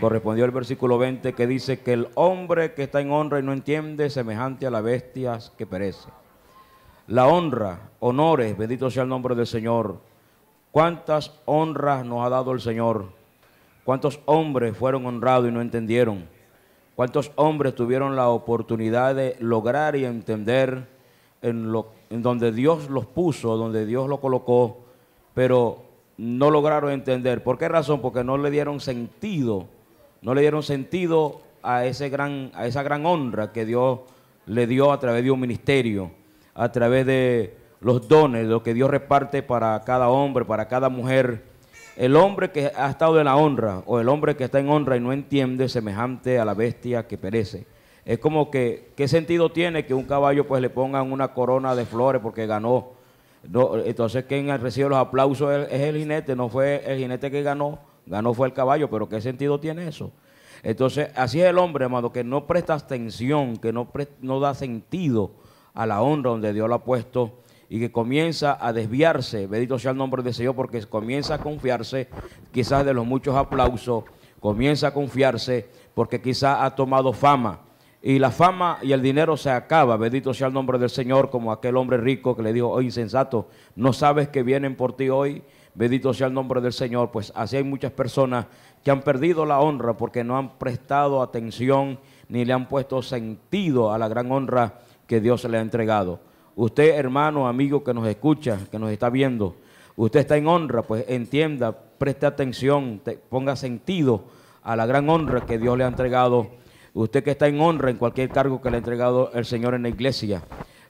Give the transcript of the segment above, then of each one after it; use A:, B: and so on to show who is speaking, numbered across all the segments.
A: Correspondió el versículo 20 que dice que el hombre que está en honra y no entiende, semejante a las bestias que perece. La honra, honores, bendito sea el nombre del Señor. ¿Cuántas honras nos ha dado el Señor? ¿Cuántos hombres fueron honrados y no entendieron? ¿Cuántos hombres tuvieron la oportunidad de lograr y entender en, lo, en donde Dios los puso, donde Dios los colocó, pero no lograron entender. ¿Por qué razón? Porque no le dieron sentido, no le dieron sentido a, ese gran, a esa gran honra que Dios le dio a través de un ministerio, a través de los dones, lo que Dios reparte para cada hombre, para cada mujer. El hombre que ha estado en la honra o el hombre que está en honra y no entiende semejante a la bestia que perece. Es como que, ¿qué sentido tiene que un caballo pues le pongan una corona de flores porque ganó? No, entonces quien recibe los aplausos es, el jinete, no fue el jinete que ganó, ganó fue el caballo, pero ¿qué sentido tiene eso? Entonces, así es el hombre, amado, que no presta atención, que no, no da sentido a la honra donde Dios lo ha puesto y que comienza a desviarse, bendito sea el nombre del Señor, porque comienza a confiarse quizás de los muchos aplausos, comienza a confiarse porque quizás ha tomado fama y la fama y el dinero se acaba. Bendito sea el nombre del Señor, como aquel hombre rico que le dijo, hoy oh, insensato, no sabes que vienen por ti hoy. Bendito sea el nombre del Señor. Pues así hay muchas personas que han perdido la honra porque no han prestado atención ni le han puesto sentido a la gran honra que Dios le ha entregado. Usted, hermano, amigo que nos escucha, que nos está viendo, usted está en honra, pues entienda, preste atención, ponga sentido a la gran honra que Dios le ha entregado Usted que está en honra en cualquier cargo que le ha entregado el Señor en la iglesia,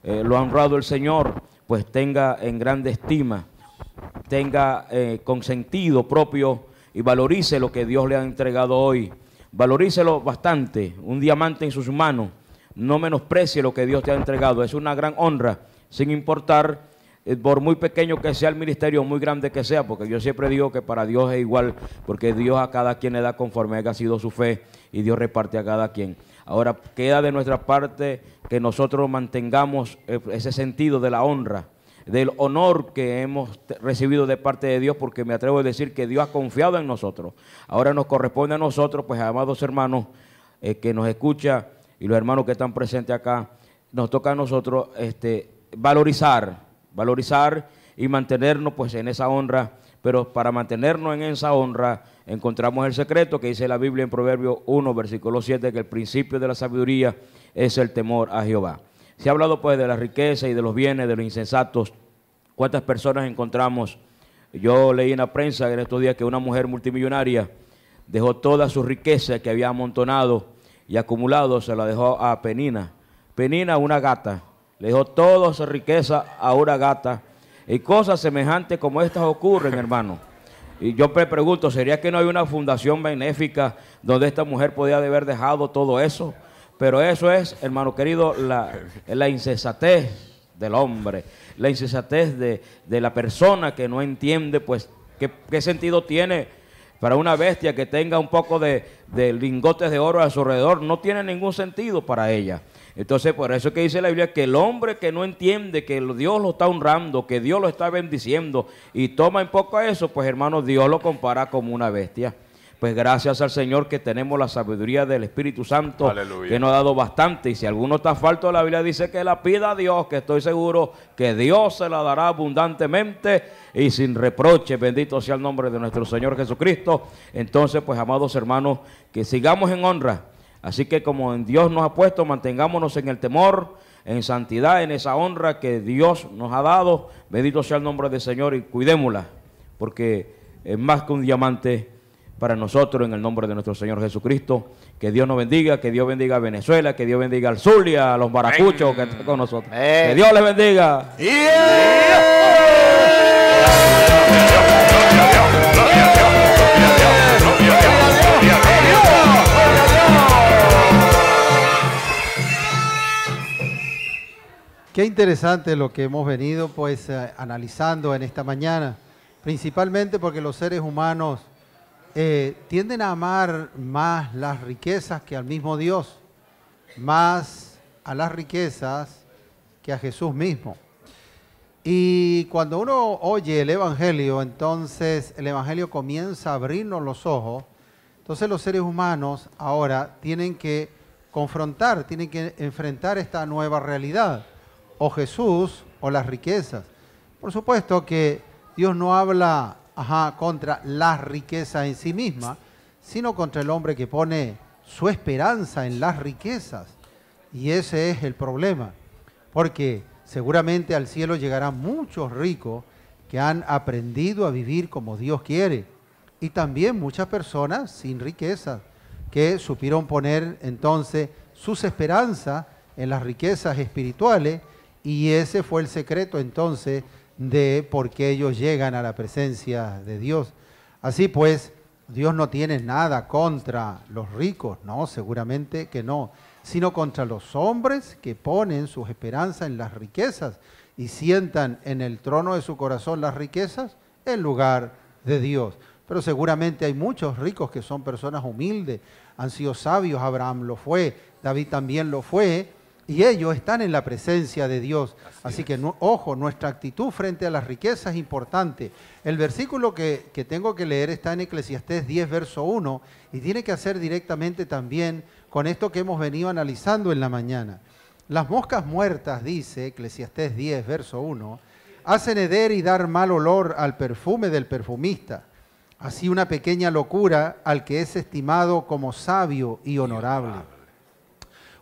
A: eh, lo ha honrado el Señor, pues tenga en grande estima, tenga eh, consentido sentido propio y valorice lo que Dios le ha entregado hoy. Valorícelo bastante, un diamante en sus manos. No menosprecie lo que Dios te ha entregado. Es una gran honra, sin importar eh, por muy pequeño que sea el ministerio, muy grande que sea, porque yo siempre digo que para Dios es igual, porque Dios a cada quien le da conforme haya sido su fe y Dios reparte a cada quien. Ahora queda de nuestra parte que nosotros mantengamos eh, ese sentido de la honra, del honor que hemos recibido de parte de Dios, porque me atrevo a decir que Dios ha confiado en nosotros. Ahora nos corresponde a nosotros, pues amados hermanos eh, que nos escucha y los hermanos que están presentes acá, nos toca a nosotros este, valorizar, valorizar y mantenernos pues en esa honra, pero para mantenernos en esa honra encontramos el secreto que dice la Biblia en Proverbios 1, versículo 7, que el principio de la sabiduría es el temor a Jehová. Se ha hablado pues de la riqueza y de los bienes, de los insensatos. ¿Cuántas personas encontramos? Yo leí en la prensa en estos días que una mujer multimillonaria dejó toda su riqueza que había amontonado y acumulado, se la dejó a Penina. Penina, una gata, le dejó toda su riqueza a una gata. Y cosas semejantes como estas ocurren, hermano. Y yo me pregunto, ¿sería que no hay una fundación benéfica donde esta mujer podía haber dejado todo eso? Pero eso es, hermano querido, la, la insensatez del hombre, la insensatez de, la persona que no entiende, pues, ¿qué, sentido tiene para una bestia que tenga un poco de, de lingotes de oro a su alrededor? No tiene ningún sentido para ella. Entonces, por eso que dice la Biblia que el hombre que no entiende que Dios lo está honrando, que Dios lo está bendiciendo y toma en poco a eso, pues hermano, Dios lo compara como una bestia. Pues gracias al Señor que tenemos la sabiduría del Espíritu Santo que nos ha dado bastante. Y si alguno está falto, la Biblia dice que la pida a Dios, que estoy seguro que Dios se la dará abundantemente y sin reproche. Bendito sea el nombre de nuestro Señor Jesucristo. Entonces, pues amados hermanos, que sigamos en honra Así que como en Dios nos ha puesto, mantengámonos en el temor, en santidad, en esa honra que Dios nos ha dado. Bendito sea el nombre del Señor y cuidémosla, porque es más que un diamante para nosotros en el nombre de nuestro Señor Jesucristo. Que Dios nos bendiga, que Dios bendiga a Venezuela, que Dios bendiga al Zulia, a los baracuchos que están con nosotros. Que Dios les bendiga.
B: Qué interesante lo que hemos venido pues eh, analizando en esta mañana, principalmente porque los seres humanos eh, tienden a amar más las riquezas que al mismo Dios, más a las riquezas que a Jesús mismo. Y cuando uno oye el Evangelio, entonces el Evangelio comienza a abrirnos los ojos, entonces los seres humanos ahora tienen que confrontar, tienen que enfrentar esta nueva realidad o Jesús o las riquezas. Por supuesto que Dios no habla contra las riquezas en sí misma, sino contra el hombre que pone su esperanza en las riquezas. Y ese es el problema, porque seguramente al cielo llegarán muchos ricos que han aprendido a vivir como Dios quiere, y también muchas personas sin riquezas, que supieron poner entonces sus esperanzas en las riquezas espirituales y ese fue el secreto entonces de por qué ellos llegan a la presencia de Dios. Así pues, Dios no tiene nada contra los ricos, no, seguramente que no, sino contra los hombres que ponen sus esperanzas en las riquezas y sientan en el trono de su corazón las riquezas en lugar de Dios. Pero seguramente hay muchos ricos que son personas humildes, han sido sabios, Abraham lo fue, David también lo fue, y ellos están en la presencia de Dios. Así, que, ojo, nuestra actitud frente a las riquezas es importante. El versículo que, tengo que leer está en Eclesiastés 10, verso 1, y tiene que hacer directamente también con esto que hemos venido analizando en la mañana. Las moscas muertas, dice Eclesiastés 10, verso 1, hacen heder y dar mal olor al perfume del perfumista. Así una pequeña locura al que es estimado como sabio y honorable.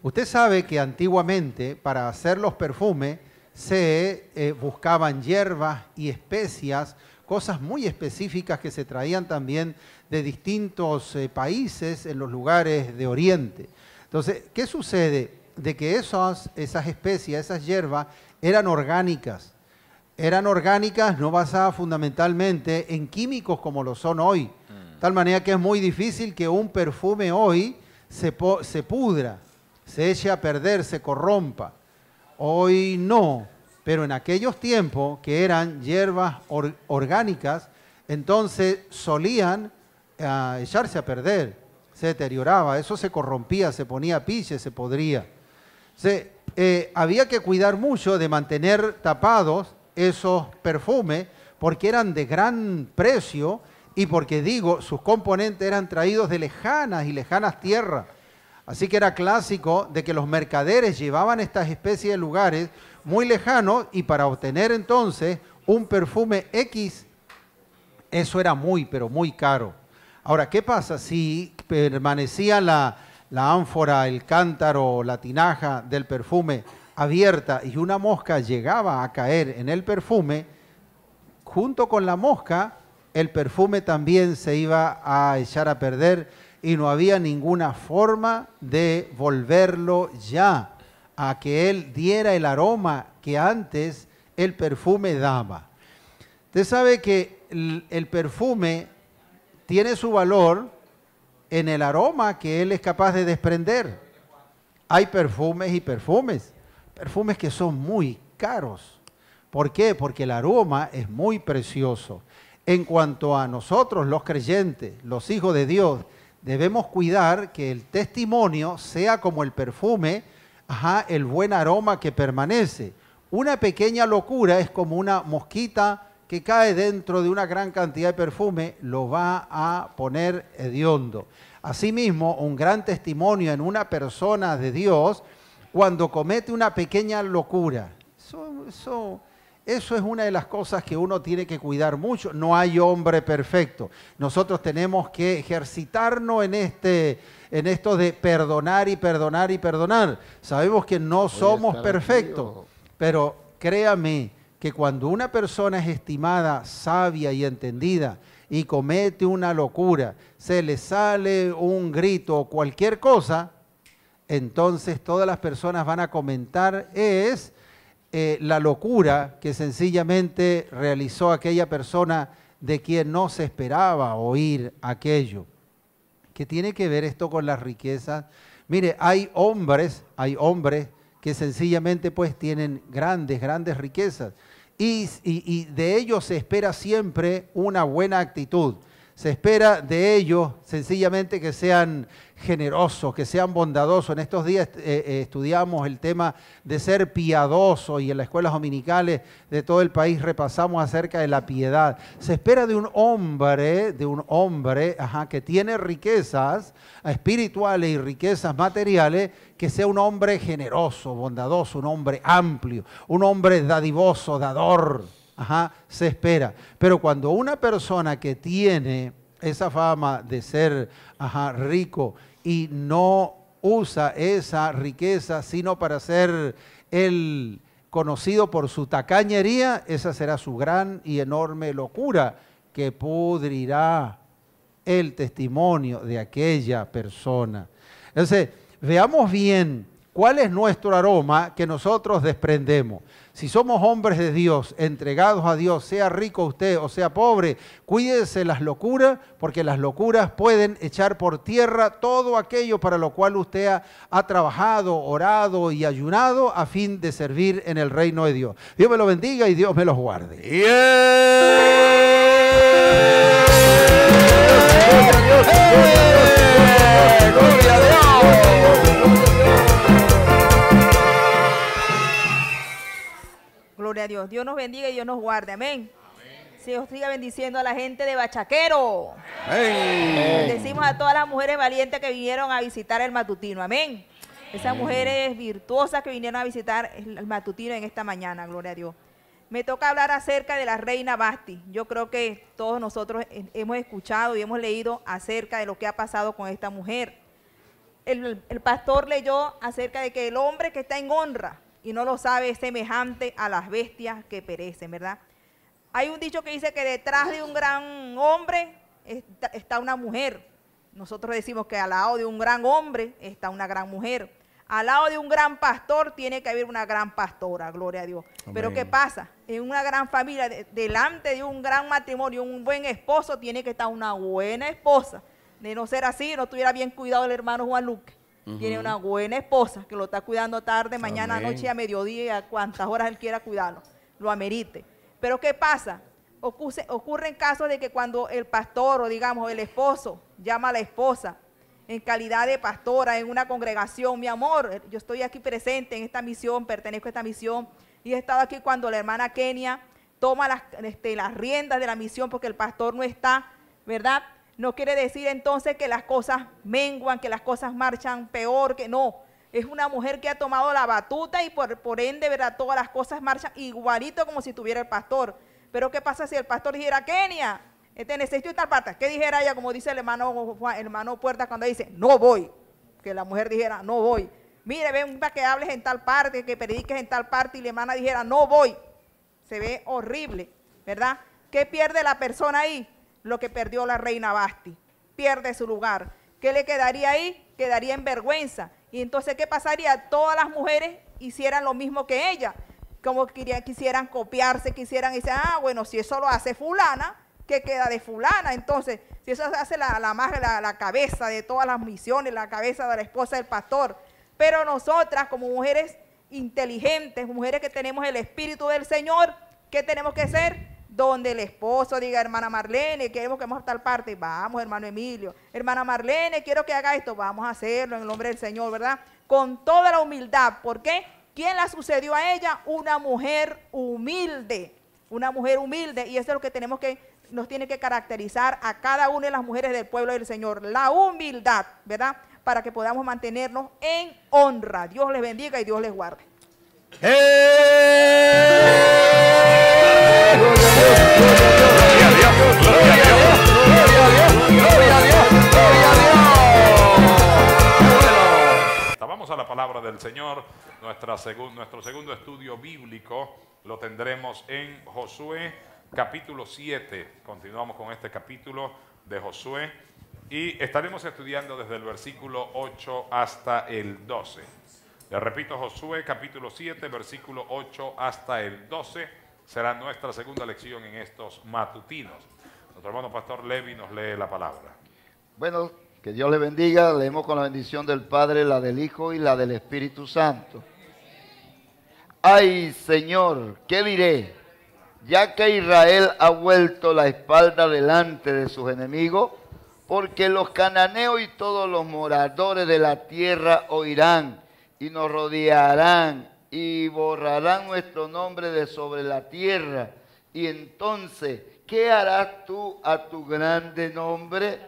B: Usted sabe que antiguamente para hacer los perfumes se eh, buscaban hierbas y especias, cosas muy específicas que se traían también de distintos eh, países en los lugares de Oriente. Entonces, ¿qué sucede? De que esas, esas especias, esas hierbas, eran orgánicas. Eran orgánicas no basadas fundamentalmente en químicos como lo son hoy. De mm. Tal manera que es muy difícil que un perfume hoy se, se pudra se eche a perder, se corrompa. Hoy no, pero en aquellos tiempos que eran hierbas orgánicas, entonces solían eh, echarse a perder, se deterioraba, eso se corrompía, se ponía piche, se podría. Se, eh, había que cuidar mucho de mantener tapados esos perfumes porque eran de gran precio y porque digo, sus componentes eran traídos de lejanas y lejanas tierras Así que era clásico de que los mercaderes llevaban estas especies de lugares muy lejanos y para obtener entonces un perfume X, eso era muy, pero muy caro. Ahora, ¿qué pasa si permanecía la, la ánfora, el cántaro, la tinaja del perfume abierta y una mosca llegaba a caer en el perfume? Junto con la mosca, el perfume también se iba a echar a perder y no había ninguna forma de volverlo ya a que él diera el aroma que antes el perfume daba. Usted sabe que el perfume tiene su valor en el aroma que él es capaz de desprender. Hay perfumes y perfumes, perfumes que son muy caros. ¿Por qué? Porque el aroma es muy precioso. En cuanto a nosotros los creyentes, los hijos de Dios, debemos cuidar que el testimonio sea como el perfume, ajá, el buen aroma que permanece. Una pequeña locura es como una mosquita que cae dentro de una gran cantidad de perfume, lo va a poner hediondo. Asimismo, un gran testimonio en una persona de Dios cuando comete una pequeña locura. Eso, eso es una de las cosas que uno tiene que cuidar mucho. No hay hombre perfecto. Nosotros tenemos que ejercitarnos en, este, en esto de perdonar y perdonar y perdonar. Sabemos que no somos perfectos, pero créame que cuando una persona es estimada, sabia y entendida, y comete una locura, se le sale un grito o cualquier cosa, entonces todas las personas van a comentar es eh, la locura que sencillamente realizó aquella persona de quien no se esperaba oír aquello. ¿Qué tiene que ver esto con las riquezas? Mire, hay hombres, hay hombres que sencillamente pues tienen grandes, grandes riquezas. y, y de ellos se espera siempre una buena actitud. Se espera de ellos sencillamente que sean Generoso, que sean bondadosos. En estos días eh, eh, estudiamos el tema de ser piadoso y en las escuelas dominicales de todo el país repasamos acerca de la piedad. Se espera de un hombre, de un hombre que tiene riquezas espirituales y riquezas materiales, que sea un hombre generoso, bondadoso, un hombre amplio, un hombre dadivoso, dador. se espera. Pero cuando una persona que tiene esa fama de ser rico y no usa esa riqueza sino para ser el conocido por su tacañería, esa será su gran y enorme locura que pudrirá el testimonio de aquella persona. Entonces, veamos bien ¿Cuál es nuestro aroma que nosotros desprendemos? Si somos hombres de Dios, entregados a Dios, sea rico usted o sea pobre, cuídese las locuras, porque las locuras pueden echar por tierra todo aquello para lo cual usted ha, trabajado, orado y ayunado a fin de servir en el reino de Dios. Dios me lo bendiga y Dios me los guarde.
C: Gloria a Dios. Dios nos bendiga y Dios nos guarde. Amén. Se os siga bendiciendo a la gente de Bachaquero. Amén. Decimos a todas las mujeres valientes que vinieron a visitar el matutino. Amén. Esas mujeres virtuosas que vinieron a visitar el matutino en esta mañana. Gloria a Dios. Me toca hablar acerca de la reina Basti. Yo creo que todos nosotros hemos escuchado y hemos leído acerca de lo que ha pasado con esta mujer. El, el pastor leyó acerca de que el hombre que está en honra y no lo sabe, es semejante a las bestias que perecen, ¿verdad? Hay un dicho que dice que detrás de un gran hombre está una mujer. Nosotros decimos que al lado de un gran hombre está una gran mujer. Al lado de un gran pastor tiene que haber una gran pastora, gloria a Dios. Pero ¿qué pasa? En una gran familia, delante de un gran matrimonio, un buen esposo, tiene que estar una buena esposa. De no ser así, no estuviera bien cuidado el hermano Juan Luque. Tiene una buena esposa que lo está cuidando tarde, mañana, noche, a mediodía, a cuantas horas él quiera cuidarlo, lo amerite. Pero ¿qué pasa? Ocurren casos de que cuando el pastor o digamos el esposo llama a la esposa en calidad de pastora en una congregación, mi amor, yo estoy aquí presente en esta misión, pertenezco a esta misión y he estado aquí cuando la hermana Kenia toma las, este, las riendas de la misión porque el pastor no está, ¿verdad? No quiere decir entonces que las cosas menguan, que las cosas marchan peor, que no. Es una mujer que ha tomado la batuta y por, ende, ¿verdad? Todas las cosas marchan igualito como si tuviera el pastor. Pero ¿qué pasa si el pastor dijera, Kenia, este necesito tal parte. ¿Qué dijera ella? Como dice el hermano, hermano Puerta cuando dice, no voy. Que la mujer dijera, no voy. Mire, ven para que hables en tal parte, que prediques en tal parte y la hermana dijera, no voy. Se ve horrible, ¿verdad? ¿Qué pierde la persona ahí? lo que perdió la reina Basti. Pierde su lugar. ¿Qué le quedaría ahí? Quedaría en vergüenza. Y entonces, ¿qué pasaría? Todas las mujeres hicieran lo mismo que ella. Como quisieran copiarse, quisieran decir, ah, bueno, si eso lo hace fulana, ¿qué queda de fulana? Entonces, si eso hace la, la cabeza de todas las misiones, la cabeza de la esposa del pastor. Pero nosotras, como mujeres inteligentes, mujeres que tenemos el Espíritu del Señor, ¿qué tenemos que ser? donde el esposo diga, hermana Marlene, queremos que vamos a tal parte, vamos, hermano Emilio, hermana Marlene, quiero que haga esto, vamos a hacerlo en el nombre del Señor, ¿verdad? Con toda la humildad, ¿por qué? ¿Quién la sucedió a ella? Una mujer humilde, una mujer humilde, y eso es lo que tenemos que, nos tiene que caracterizar a cada una de las mujeres del pueblo del Señor, la humildad, ¿verdad? Para que podamos mantenernos en honra. Dios les bendiga y Dios les guarde. ¡Eh!
D: a la palabra del Señor. Nuestra nuestro segundo estudio bíblico lo tendremos en Josué capítulo 7. Continuamos con este capítulo de Josué y estaremos estudiando desde el versículo 8 hasta el 12. Le repito, Josué capítulo 7, versículo 8 hasta el 12 será nuestra segunda lección en estos matutinos. Nuestro hermano pastor Levi nos lee la palabra.
E: Bueno, que Dios le bendiga. Leemos con la bendición del Padre, la del Hijo y la del Espíritu Santo. Ay Señor, ¿qué diré? Ya que Israel ha vuelto la espalda delante de sus enemigos, porque los cananeos y todos los moradores de la tierra oirán y nos rodearán y borrarán nuestro nombre de sobre la tierra. Y entonces, ¿qué harás tú a tu grande nombre?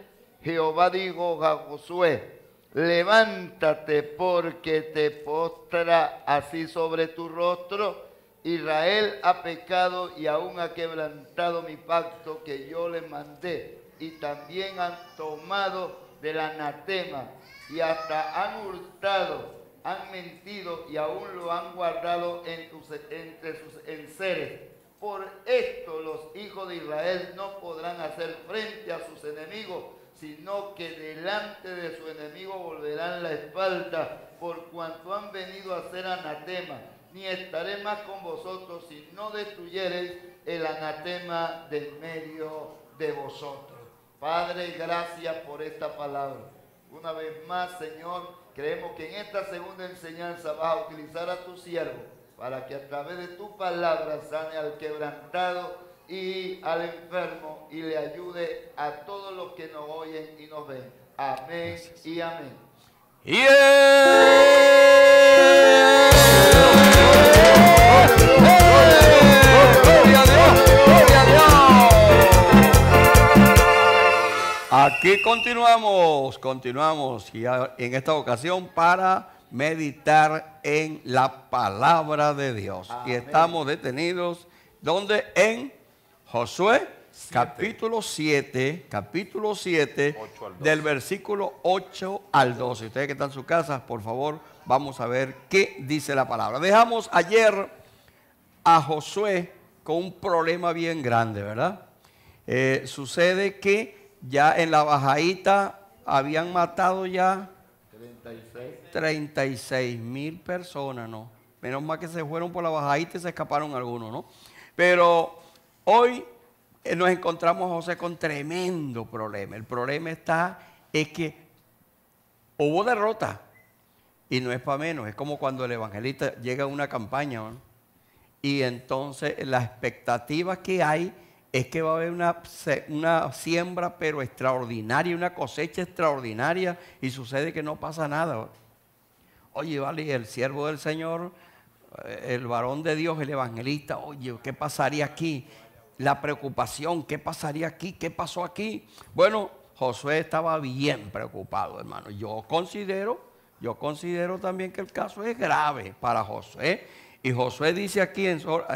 E: Jehová dijo a Josué, levántate porque te postrará así sobre tu rostro. Israel ha pecado y aún ha quebrantado mi pacto que yo le mandé. Y también han tomado del anatema y hasta han hurtado han mentido y aún lo han guardado entre sus enseres. Por esto los hijos de Israel no podrán hacer frente a sus enemigos, sino que delante de su enemigo volverán la espalda por cuanto han venido a ser anatema. Ni estaré más con vosotros si no destruyeres el anatema del medio de vosotros. Padre, gracias por esta palabra. Una vez más, Señor, Creemos que en esta segunda enseñanza vas a utilizar a tu siervo para que a través de tu palabra sane al quebrantado y al enfermo y le ayude a todos los que nos oyen y nos ven. Amén y amén.
F: Aquí continuamos, continuamos y en esta ocasión para meditar en la palabra de Dios. Y estamos detenidos donde en Josué capítulo 7, capítulo 7 del versículo 8 al 12. Ustedes que están en su casa, por favor, vamos a ver qué dice la palabra. Dejamos ayer a Josué con un problema bien grande, ¿verdad? Eh, sucede que ya en la bajadita habían matado ya 36 mil personas, ¿no? Menos mal que se fueron por la bajadita y se escaparon algunos, ¿no? Pero hoy eh, nos encontramos, José, con tremendo problema. El problema está, es que hubo derrota. Y no es para menos, es como cuando el evangelista llega a una campaña y entonces las expectativas que hay es que va a haber una, una, siembra pero extraordinaria, una cosecha extraordinaria y sucede que no pasa nada. Oye, vale, el siervo del Señor, eh, el varón de Dios, el evangelista, oye, ¿qué pasaría aquí? La preocupación, ¿qué pasaría aquí? ¿Qué pasó aquí? Bueno, Josué estaba bien preocupado, hermano. Yo considero, yo considero también que el caso es grave para Josué y Josué dice aquí,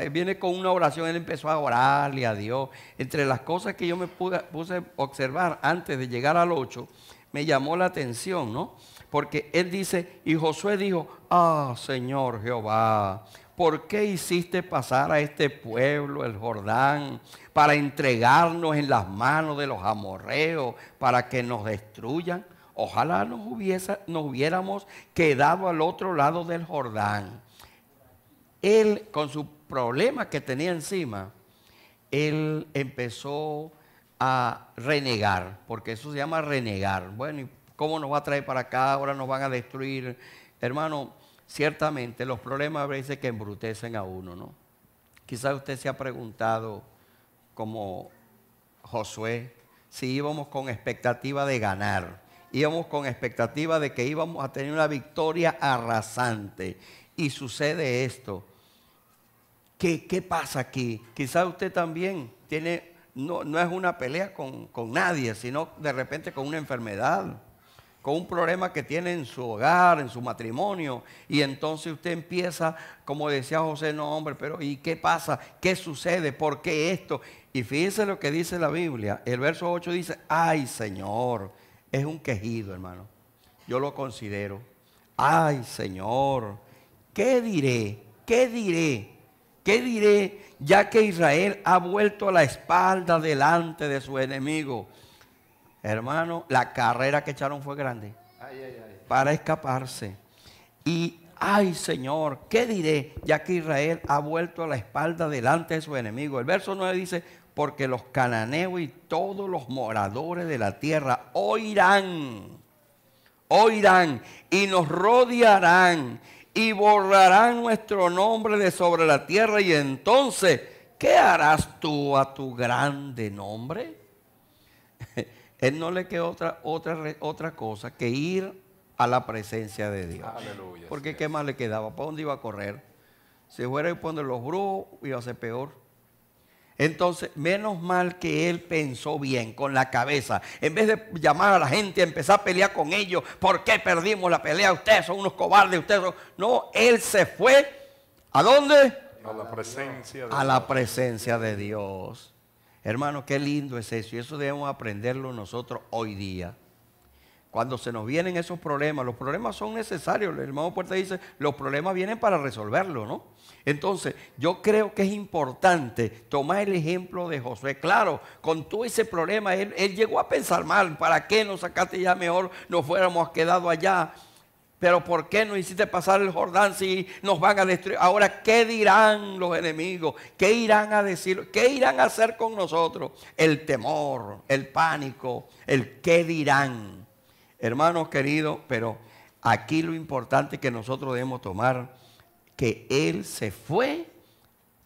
F: viene con una oración, él empezó a orarle a Dios. Entre las cosas que yo me puse a observar antes de llegar al 8, me llamó la atención, ¿no? Porque él dice, y Josué dijo, ah, Señor Jehová, ¿por qué hiciste pasar a este pueblo el Jordán para entregarnos en las manos de los amorreos para que nos destruyan? Ojalá nos hubiéramos quedado al otro lado del Jordán él con su problema que tenía encima, él empezó a renegar, porque eso se llama renegar. Bueno, ¿y cómo nos va a traer para acá? Ahora nos van a destruir. Hermano, ciertamente los problemas a veces que embrutecen a uno, ¿no? Quizás usted se ha preguntado, como Josué, si íbamos con expectativa de ganar, íbamos con expectativa de que íbamos a tener una victoria arrasante y sucede esto. ¿Qué, pasa aquí? Quizás usted también tiene, no, es una pelea con, con nadie, sino de repente con una enfermedad, con un problema que tiene en su hogar, en su matrimonio, y entonces usted empieza, como decía José, no hombre, pero ¿y qué pasa? ¿Qué sucede? ¿Por qué esto? Y fíjese lo que dice la Biblia. El verso 8 dice, ay Señor, es un quejido, hermano. Yo lo considero. Ay Señor, ¿qué diré? ¿Qué diré? ¿Qué diré ya que Israel ha vuelto la espalda delante de su enemigo? Hermano, la carrera que echaron fue grande para escaparse. Y, ay Señor, ¿qué diré ya que Israel ha vuelto la espalda delante de su enemigo? El verso 9 dice, porque los cananeos y todos los moradores de la tierra oirán, oirán y nos rodearán y borrarán nuestro nombre de sobre la tierra. Y entonces, ¿qué harás tú a tu grande nombre? Él no le quedó otra, otra, cosa que ir a la presencia de Dios. Aleluya, Porque ¿qué más le quedaba? ¿Para dónde iba a correr? Si fuera y poner los brujos, iba a ser peor. Entonces, menos mal que él pensó bien con la cabeza. En vez de llamar a la gente, empezar a pelear con ellos, ¿por qué perdimos la pelea? Ustedes son unos cobardes, ustedes son... No, él se fue. ¿A dónde? A la presencia de Dios. A la presencia de Dios. Hermano, qué lindo es eso. Y eso debemos aprenderlo nosotros hoy día. Cuando se nos vienen esos problemas, los problemas son necesarios. El hermano Puerta dice, los problemas vienen para resolverlo, ¿no? Entonces, yo creo que es importante tomar el ejemplo de Josué. Claro, con todo ese problema, él, llegó a pensar mal, ¿para qué nos sacaste ya mejor? Nos fuéramos quedado allá. Pero ¿por qué nos hiciste pasar el Jordán si nos van a destruir? Ahora, ¿qué dirán los enemigos? ¿Qué irán a decir? ¿Qué irán a hacer con nosotros? El temor, el pánico, el qué dirán. Hermanos queridos, pero aquí lo importante que nosotros debemos tomar que él se fue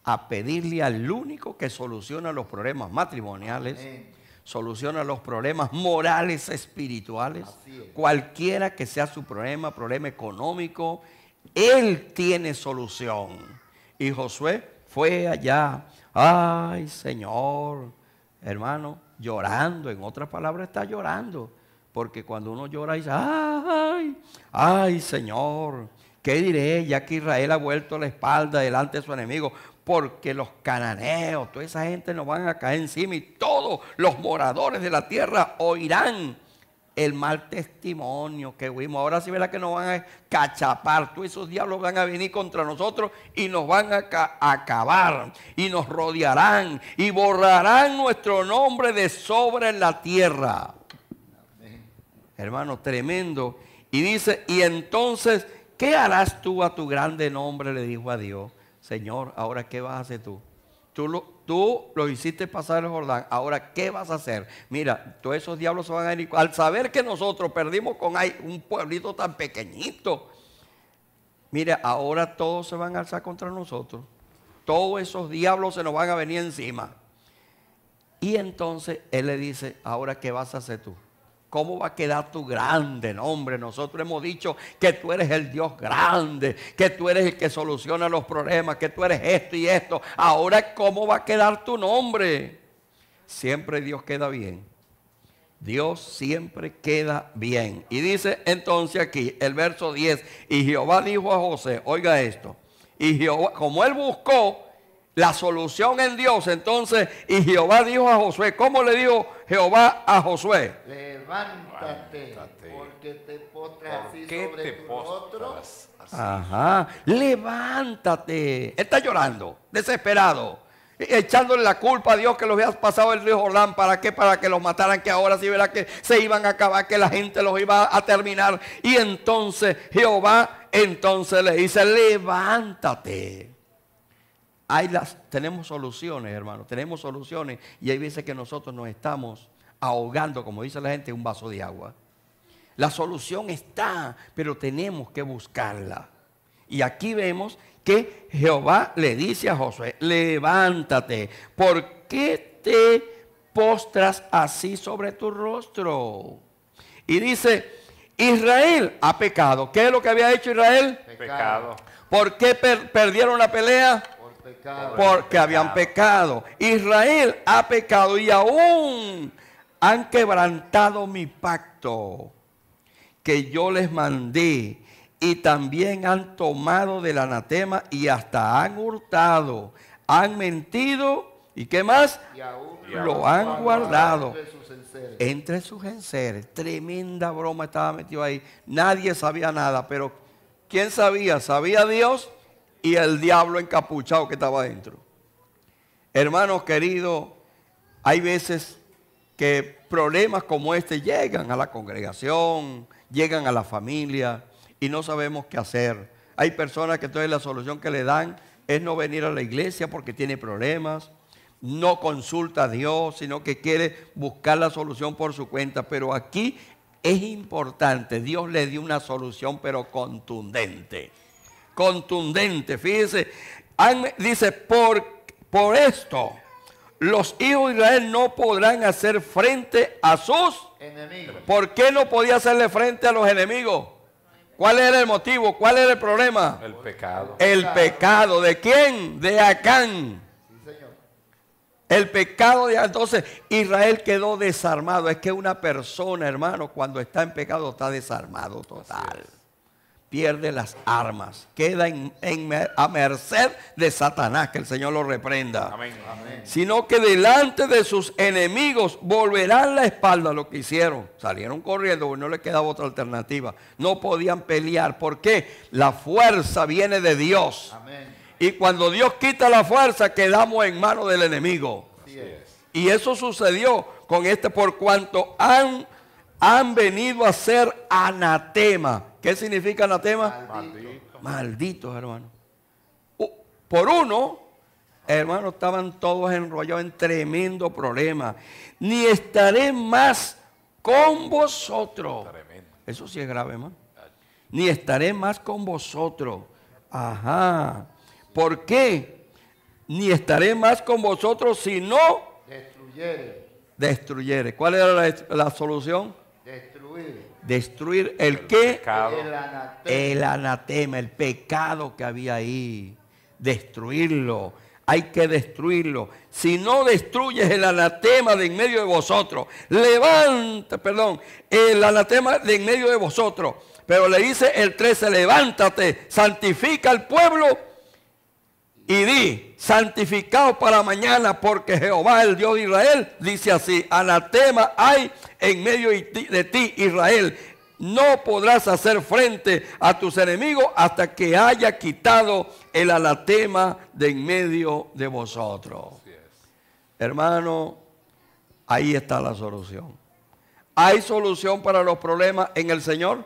F: a pedirle al único que soluciona los problemas matrimoniales, soluciona los problemas morales, espirituales, cualquiera que sea su problema, problema económico, él tiene solución. Y Josué fue allá, ay Señor, hermano, llorando, en otras palabras está llorando, porque cuando uno llora dice,
C: ay,
F: ay Señor, ¿Qué diré ya que Israel ha vuelto la espalda delante de su enemigo? Porque los cananeos, toda esa gente nos van a caer encima y todos los moradores de la tierra oirán el mal testimonio que huimos. Ahora sí verá que nos van a cachapar. Tú esos diablos van a venir contra nosotros y nos van a acabar. Y nos rodearán y borrarán nuestro nombre de sobre la tierra. Hermano, tremendo. Y dice, y entonces ¿qué harás tú a tu grande nombre? Le dijo a Dios, Señor, ahora qué vas a hacer tú? Tú lo, tú lo hiciste pasar el Jordán, ahora ¿qué vas a hacer? Mira, todos esos diablos se van a ir. Al saber que nosotros perdimos con un pueblito tan pequeñito, mira, ahora todos se van a alzar contra nosotros. Todos esos diablos se nos van a venir encima. Y entonces él le dice, ahora ¿qué vas a hacer tú? ¿Cómo va a quedar tu grande nombre? Nosotros hemos dicho que tú eres el Dios grande, que tú eres el que soluciona los problemas, que tú eres esto y esto. Ahora, ¿cómo va a quedar tu nombre? Siempre Dios queda bien. Dios siempre queda bien. Y dice entonces aquí el verso 10, y Jehová dijo a José, oiga esto, y Jehová, como él buscó, la solución en Dios. Entonces, y Jehová dijo a Josué, ¿cómo le dijo Jehová a Josué?
E: Levántate, porque te postras sobre
F: Ajá, levántate. Está llorando, desesperado, echándole la culpa a Dios que los había pasado el río Jordán. ¿Para qué? Para que los mataran, que ahora sí verá que se iban a acabar, que la gente los iba a terminar. Y entonces Jehová, entonces le dice, levántate. Hay las, tenemos soluciones, hermano, tenemos soluciones y hay veces que nosotros nos estamos ahogando, como dice la gente, un vaso de agua. La solución está, pero tenemos que buscarla. Y aquí vemos que Jehová le dice a Josué, levántate, ¿por qué te postras así sobre tu rostro? Y dice, Israel ha pecado. ¿Qué es lo que había hecho Israel? Pecado. ¿Por qué perdieron la pelea? Porque habían pecado. Israel ha pecado y aún han quebrantado mi pacto que yo les mandé y también han tomado del anatema y hasta han hurtado, han mentido y qué más lo han, guardado entre sus, entre enseres. Tremenda broma estaba metido ahí. Nadie sabía nada, pero ¿quién sabía? ¿Sabía Dios? y el diablo encapuchado que estaba adentro. Hermanos queridos, hay veces que problemas como este llegan a la congregación, llegan a la familia y no sabemos qué hacer. Hay personas que entonces la solución que le dan es no venir a la iglesia porque tiene problemas, no consulta a Dios, sino que quiere buscar la solución por su cuenta. Pero aquí es importante, Dios le dio una solución pero contundente contundente. Fíjense, dice, por, por esto los hijos de Israel no podrán hacer frente a sus enemigos. ¿Por qué no podía hacerle frente a los enemigos? ¿Cuál era el motivo? ¿Cuál era el problema? El pecado. El pecado. ¿De quién? De Acán. El pecado de entonces Israel quedó desarmado. Es que una persona, hermano, cuando está en pecado está desarmado total pierde las armas, queda a merced de Satanás, que el Señor lo reprenda. Sino que delante de sus enemigos volverán la espalda a lo que hicieron. Salieron corriendo, pues no les quedaba otra alternativa. No podían pelear. porque La fuerza viene de Dios. Y cuando Dios quita la fuerza, quedamos en manos del enemigo. Y eso sucedió con este por cuanto han, han venido a ser anatema ¿Qué significa la Maldito. Malditos, hermano. Por uno, hermano, estaban todos enrollados en tremendo problema. Ni estaré más con vosotros. Eso sí es grave, hermano. Ni estaré más con vosotros. Ajá. ¿Por qué? Ni estaré más con vosotros si no destruyere. ¿Cuál era la, la solución?
E: Destruir.
F: Destruir el, qué? El, anatema. el el pecado que había ahí. Destruirlo. Hay que destruirlo. Si no destruyes el anatema de en medio de vosotros, levanta, perdón, el anatema de en medio de vosotros. Pero le dice el 13, levántate, santifica al pueblo y di, santificado para mañana, porque Jehová, el Dios de Israel, dice así, anatema hay en medio de ti, Israel. No podrás hacer frente a tus enemigos hasta que haya quitado el anatema de en medio de vosotros. Hermano, ahí está la solución. ¿Hay solución para los problemas en el Señor?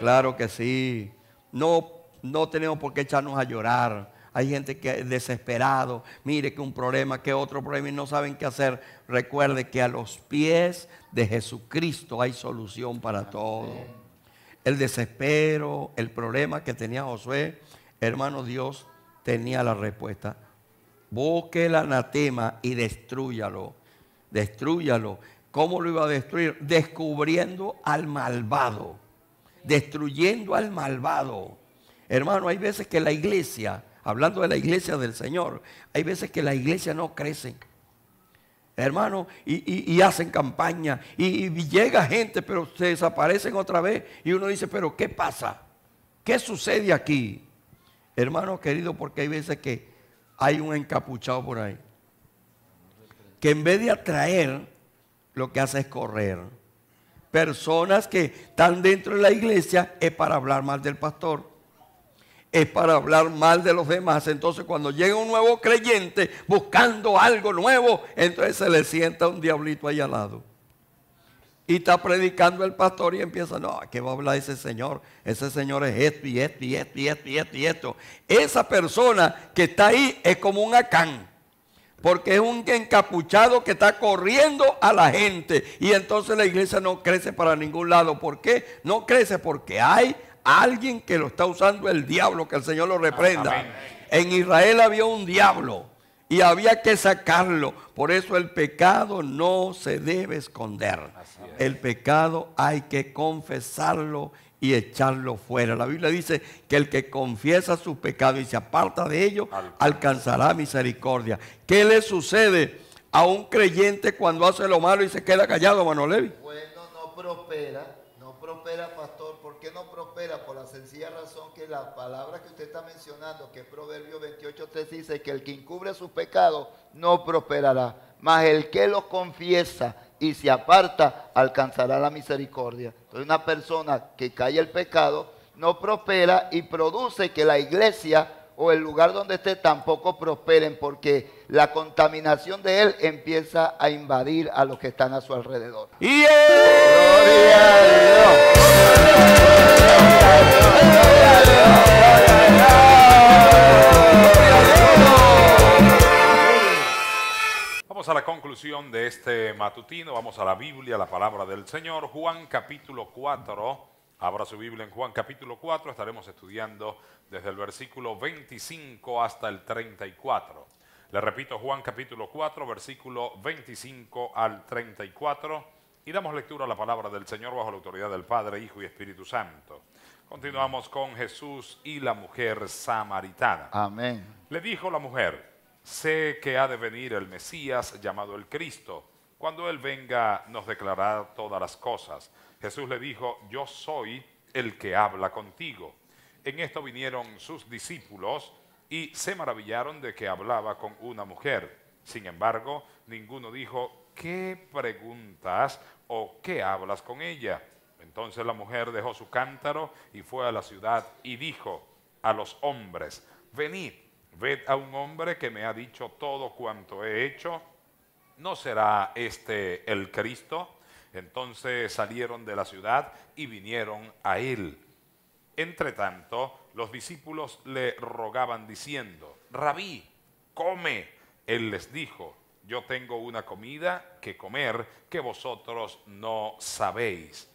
F: claro que sí. No, no tenemos por qué echarnos a llorar hay gente que es desesperado, mire que un problema, que otro problema y no saben qué hacer. Recuerde que a los pies de Jesucristo hay solución para todo. El desespero, el problema que tenía Josué, hermano Dios tenía la respuesta. Busque el anatema y destruyalo. Destruyalo. ¿Cómo lo iba a destruir? Descubriendo al malvado. Destruyendo al malvado. Hermano, hay veces que la iglesia hablando de la iglesia del Señor, hay veces que la iglesia no crece. Hermano, y, hacen campaña, y, y, llega gente, pero se desaparecen otra vez, y uno dice, pero ¿qué pasa? ¿Qué sucede aquí? Hermano querido, porque hay veces que hay un encapuchado por ahí, que en vez de atraer, lo que hace es correr. Personas que están dentro de la iglesia es para hablar mal del pastor es para hablar mal de los demás. Entonces cuando llega un nuevo creyente buscando algo nuevo, entonces se le sienta un diablito ahí al lado. Y está predicando el pastor y empieza, no, qué va a hablar ese señor? Ese señor es esto y esto y esto y esto y esto y esto. Esa persona que está ahí es como un acán porque es un encapuchado que está corriendo a la gente. Y entonces la iglesia no crece para ningún lado. ¿Por qué? No crece porque hay alguien que lo está usando el diablo, que el Señor lo reprenda. En Israel había un diablo y había que sacarlo. Por eso el pecado no se debe esconder. El pecado hay que confesarlo y echarlo fuera. La Biblia dice que el que confiesa su pecado y se aparta de ello, alcanzará misericordia. ¿Qué le sucede a un creyente cuando hace lo malo y se queda callado, Mano Levi?
E: Bueno, no prospera, no prospera, pastor no prospera? Por la sencilla razón que la palabra que usted está mencionando, que es Proverbio 28, 3, dice que el que encubre sus pecados no prosperará, mas el que los confiesa y se aparta alcanzará la misericordia. Entonces una persona que cae el pecado no prospera y produce que la iglesia o el lugar donde esté tampoco prosperen porque la contaminación de él empieza a invadir a los que están a su alrededor.
D: Vamos a la conclusión de este matutino, vamos a la Biblia, la palabra del Señor, Juan capítulo 4 Abra su Biblia en Juan capítulo 4, estaremos estudiando desde el versículo 25 hasta el 34. Le repito, Juan capítulo 4, versículo 25 al 34, y damos lectura a la palabra del Señor bajo la autoridad del Padre, Hijo y Espíritu Santo. Continuamos con Jesús y la mujer samaritana. Amén. Le dijo la mujer, sé que ha de venir el Mesías llamado el Cristo. Cuando Él venga nos declarará todas las cosas. Jesús le dijo, yo soy el que habla contigo. En esto vinieron sus discípulos y se maravillaron de que hablaba con una mujer. Sin embargo, ninguno dijo, ¿qué preguntas o qué hablas con ella? Entonces la mujer dejó su cántaro y fue a la ciudad y dijo a los hombres, venid, ved a un hombre que me ha dicho todo cuanto he hecho. ¿No será este el Cristo? Entonces salieron de la ciudad y vinieron a él. Entre tanto, los discípulos le rogaban diciendo, Rabí, come. Él les dijo, yo tengo una comida que comer que vosotros no sabéis.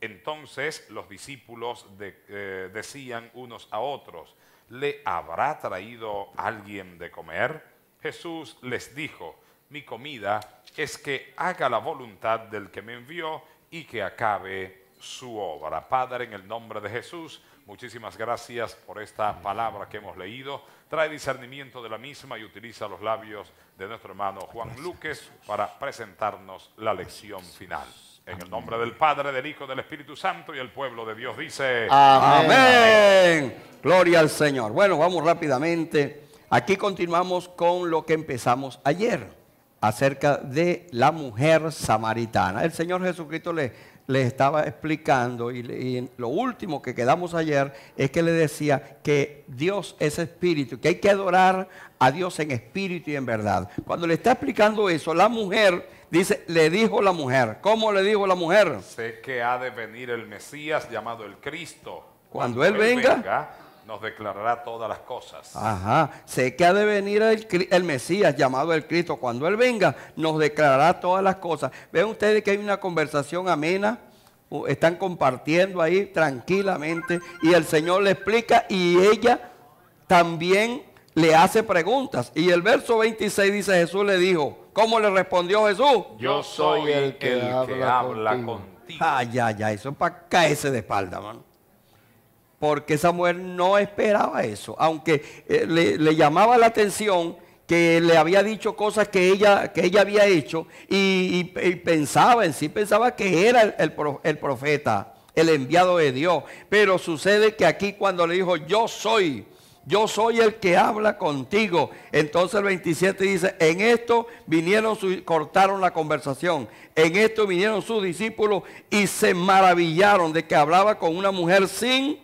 D: Entonces los discípulos eh, decían unos a otros, ¿le habrá traído alguien de comer? Jesús les dijo, mi comida es que haga la voluntad del que me envió y que acabe su obra. Padre, en el nombre de Jesús, muchísimas gracias por esta palabra que hemos leído. Trae discernimiento de la misma y utiliza los labios de nuestro hermano Juan Luques para presentarnos la lección final. En el nombre del Padre, del Hijo, del Espíritu Santo y el pueblo de Dios dice. Amén.
F: Gloria al Señor. Bueno, vamos rápidamente. Aquí continuamos con lo que empezamos ayer acerca de la mujer samaritana. El Señor Jesucristo le estaba explicando y, lo último que quedamos ayer es que le decía que Dios es espíritu, que hay que adorar a Dios en espíritu y en verdad. Cuando le está explicando eso, la mujer dice, le dijo la mujer, ¿cómo le dijo la mujer?
D: Sé que ha de venir el Mesías llamado el Cristo.
F: Cuando, él, venga
D: nos declarará todas las cosas.
F: Ajá, sé que ha de venir el, Mesías llamado el Cristo. Cuando Él venga, nos declarará todas las cosas. Vean ustedes que hay una conversación amena. Están compartiendo ahí tranquilamente y el Señor le explica y ella también le hace preguntas. Y el verso 26 dice, Jesús le dijo, ¿cómo le respondió Jesús? Yo soy el que, habla, contigo. Ay, ay, ay, eso es para caerse de espalda, mano porque esa mujer no esperaba eso, aunque eh, le, llamaba la atención que le había dicho cosas que ella, que ella había hecho y, pensaba en sí, pensaba que era el, profeta, el enviado de Dios. Pero sucede que aquí cuando le dijo, yo soy, yo soy el que habla contigo. Entonces el 27 dice, en esto vinieron, cortaron la conversación. En esto vinieron sus discípulos y se maravillaron de que hablaba con una mujer sin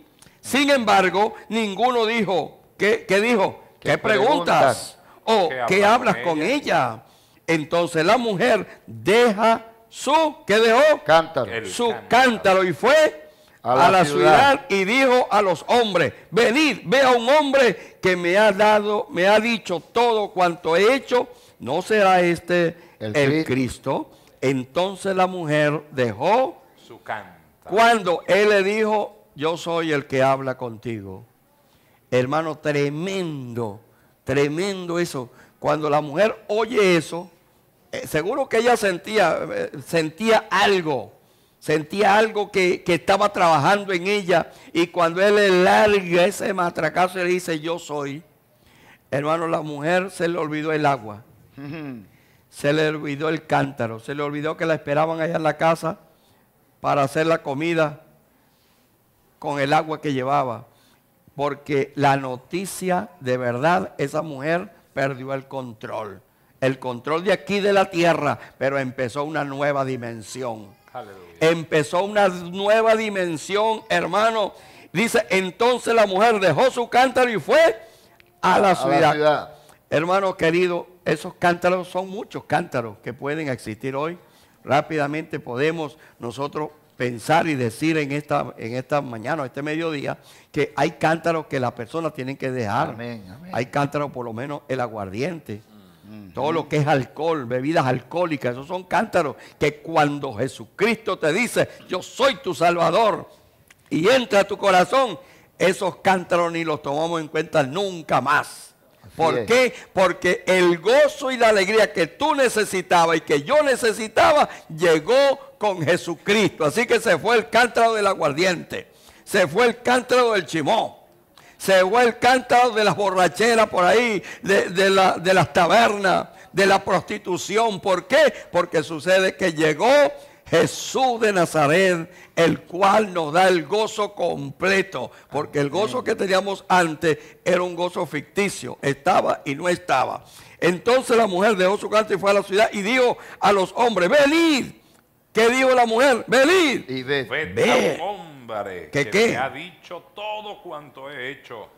F: sin embargo, ninguno dijo, ¿qué, dijo? ¿Qué, preguntas? ¿O qué, hablas con ella? Entonces la mujer deja su, ¿qué dejó? Cántaro. su cántaro. y fue a la, ciudad. y dijo a los hombres, venid, ve a un hombre que me ha dado, me ha dicho todo cuanto he hecho, ¿no será este el, Cristo. Cristo? Entonces la mujer dejó su cántaro. Cuando él le dijo, yo soy el que habla contigo. Hermano, tremendo, tremendo eso. Cuando la mujer oye eso, eh, seguro que ella sentía, eh, sentía algo, sentía algo que, estaba trabajando en ella. Y cuando él le larga ese matracazo, le dice, yo soy. Hermano, la mujer se le olvidó el agua. Se le olvidó el cántaro. Se le olvidó que la esperaban allá en la casa para hacer la comida con el agua que llevaba. Porque la noticia de verdad, esa mujer perdió el control. El control de aquí de la tierra, pero empezó una nueva dimensión. Empezó una nueva dimensión, hermano. Dice, entonces la mujer dejó su cántaro y fue a la ciudad. A la ciudad. Hermano querido, esos cántaros son muchos cántaros que pueden existir hoy. Rápidamente podemos nosotros pensar y decir en esta, en esta mañana, este mediodía, que hay cántaros que las personas tienen que dejar. Hay cántaros, por lo menos el aguardiente, mm. todo lo que es alcohol, bebidas alcohólicas, esos son cántaros que cuando Jesucristo te dice, yo soy tu Salvador, y entra a tu corazón, esos cántaros ni los tomamos en cuenta nunca más. ¿Por qué? Porque el gozo y la alegría que tú necesitabas y que yo necesitaba llegó con Jesucristo. Así que se fue el cántaro del aguardiente, se fue el cántaro del chimó, se fue el cántaro de las borracheras por ahí, de, de las tabernas, de la prostitución. ¿Por qué? Porque sucede que llegó Jesús de Nazaret, el cual nos da el gozo completo, porque el gozo que teníamos antes era un gozo ficticio, estaba y no estaba. Entonces la mujer dejó su casa y fue a la ciudad y dijo a los hombres, venid. ¿Qué dijo la mujer? Venid.
D: Y ve, ve. hombre ¿Qué, que ha dicho todo cuanto he hecho.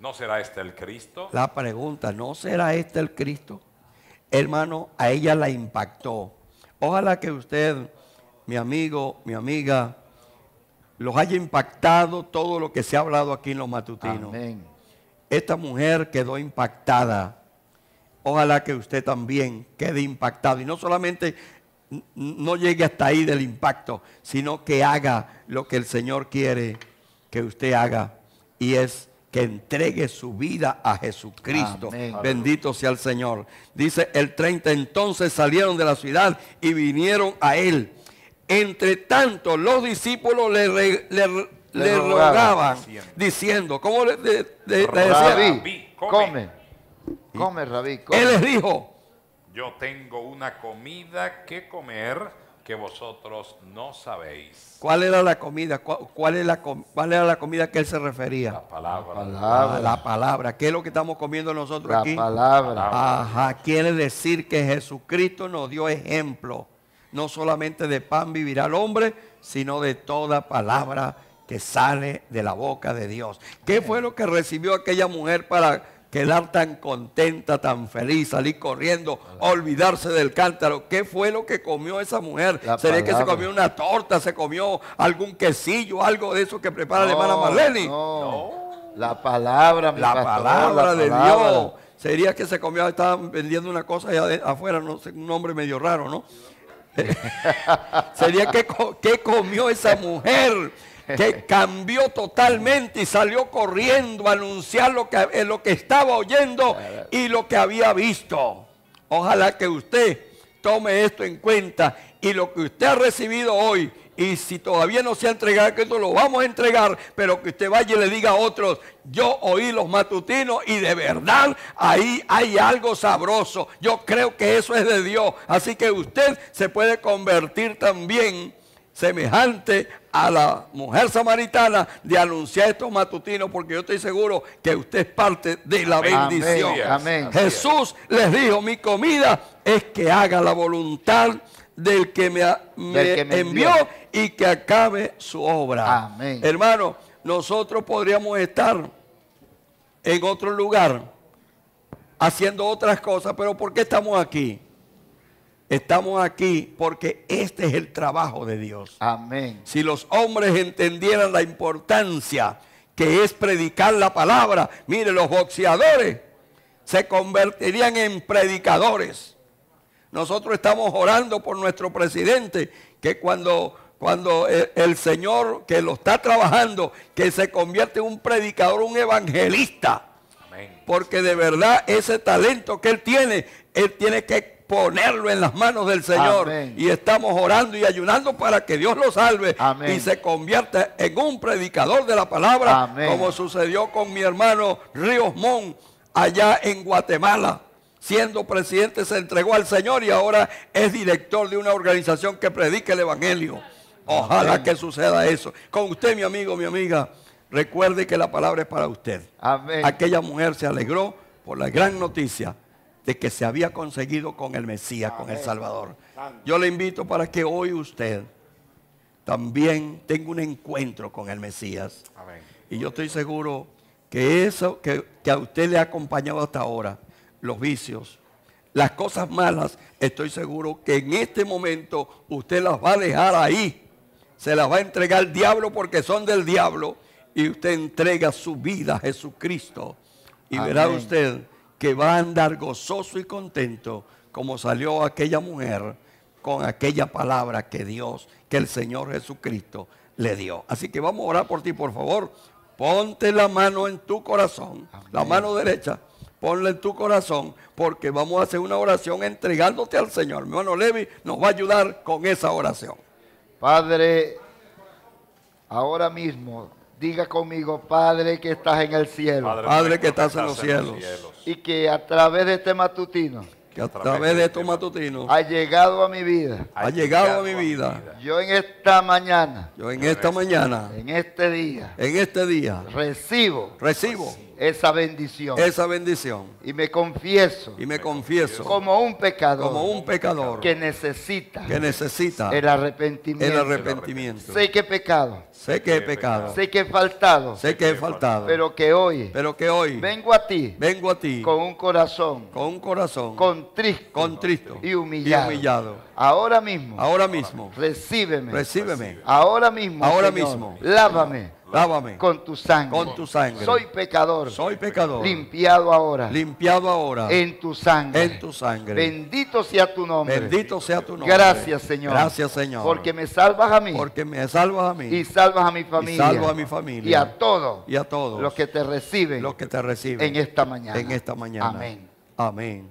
D: ¿No será este el Cristo? La
F: pregunta, ¿no será este el Cristo? Hermano, a ella la impactó. Ojalá que usted mi amigo, mi amiga, los haya impactado todo lo que se ha hablado aquí en los matutinos. Esta mujer quedó impactada. Ojalá que usted también quede impactado. Y no solamente no llegue hasta ahí del impacto, sino que haga lo que el Señor quiere que usted haga. Y es que entregue su vida a Jesucristo. Bendito sea el Señor. Dice el 30, entonces salieron de la ciudad y vinieron a él entre tanto, los discípulos le, rogaban, diciendo, ¿cómo le,
D: come,
E: come, Rabí, Él les
D: dijo, yo tengo una comida que comer que vosotros no sabéis.
F: ¿Cuál era la comida? ¿Cuál, la, era la comida que él se refería? La palabra. La ah, palabra. ¿Qué es lo que estamos comiendo nosotros aquí? La palabra. Ajá, quiere decir que Jesucristo nos dio ejemplo no solamente de pan vivirá el hombre, sino de toda palabra que sale de la boca de Dios. ¿Qué fue lo que recibió aquella mujer para quedar tan contenta, tan feliz, salir corriendo, olvidarse del cántaro. ¿Qué fue lo que comió esa mujer? ¿Sería que se comió una torta, se comió algún quesillo, algo de eso que prepara la hermana Marlene?
E: No.
F: La palabra, la, palabra de Dios. Sería que se comió, estaban vendiendo una cosa allá afuera, no sé, un nombre medio raro, ¿no? Sería que, comió esa mujer que cambió totalmente y salió corriendo a anunciar lo que, eh, lo que estaba oyendo y lo que había visto. Ojalá que usted tome esto en cuenta y lo que usted ha recibido hoy y si todavía no se ha entregado, que lo vamos a entregar, pero que usted vaya y le diga a otros, yo oí los matutinos y de verdad ahí hay algo sabroso. Yo creo que eso es de Dios. Así que usted se puede convertir también semejante a la mujer samaritana de anunciar estos matutinos, porque yo estoy seguro que usted es parte de la bendición. Jesús les dijo, mi comida es que haga la voluntad del que me, envió, y que acabe su obra. Amén. Hermano, nosotros podríamos estar en otro lugar haciendo otras cosas, pero ¿por qué estamos aquí? Estamos aquí porque este es el trabajo de Dios. Amén. Si los hombres entendieran la importancia que es predicar la palabra, mire, los boxeadores se convertirían en predicadores. Nosotros estamos orando por nuestro presidente, que cuando, cuando e, el, Señor que lo está trabajando, que se convierte en un predicador, un evangelista. Porque de verdad ese talento que él tiene, él tiene que ponerlo en las manos del Señor. Y estamos orando y ayunando para que Dios lo salve y se convierta en un predicador de la palabra, como sucedió con mi hermano Ríos Mon allá en Guatemala siendo presidente, se entregó al Señor y ahora es director de una organización que predica el Evangelio. Ojalá que suceda eso. Con usted, mi amigo, mi amiga, recuerde que la palabra es para usted. Aquella mujer se alegró por la gran noticia de que se había conseguido con el Mesías, con el Salvador. Yo le invito para que hoy usted también tenga un encuentro con el Mesías. Y yo estoy seguro que eso que a usted le ha acompañado hasta ahora los vicios, las cosas malas, estoy seguro que en este momento usted las va a dejar ahí. Se las va a entregar al diablo porque son del diablo. Y usted entrega su vida a Jesucristo.
C: Y verá usted
F: que va a andar gozoso y contento como salió aquella mujer con aquella palabra que Dios, que el Señor Jesucristo le dio. Así que vamos a orar por ti, por favor. Ponte la mano en tu corazón, la mano derecha. Ponle en tu corazón, porque vamos a hacer una oración entregándote al Señor. Mi hermano Levi nos va a ayudar con esa oración.
E: Padre, ahora mismo, diga conmigo, Padre que estás en el cielo. Padre, que estás, en, los cielos. Y que a través de este matutino que a través de estos matutinos ha llegado a mi vida. Ha llegado a mi vida. Yo en esta mañana.
F: Yo en esta mañana.
E: En este día.
F: En este día.
E: Recibo. Recibo esa bendición. Esa bendición. Y me confieso. Y me confieso. Como un pecador. Como un pecador. Que necesita. Que necesita. El arrepentimiento. El arrepentimiento. Sé que he pecado. Sé que he pecado. Sé que he faltado. Sé que he faltado. Pero que hoy. Pero que hoy. Vengo a ti. Vengo a ti. Con un corazón. Con un corazón. con triste con triste Y humillado. Y humillado Ahora mismo. Ahora mismo. Recíbeme. Recíbeme. Ahora mismo. Ahora mismo. Lávame. Lávame. Con tu sangre. Con tu sangre. Soy pecador. Soy pecador. Limpiado ahora. Limpiado ahora. En tu sangre. En tu sangre. Bendito sea tu nombre. Bendito sea tu nombre. Gracias, Señor. Gracias, Señor. Porque me salvas a mí. Porque me salvas a mí. Y salvas a mi familia. Y salvas a mi familia. Y a todos. Y a todos. Los que te reciben. Los que te reciben. En esta mañana. En esta mañana. Amén. Amén.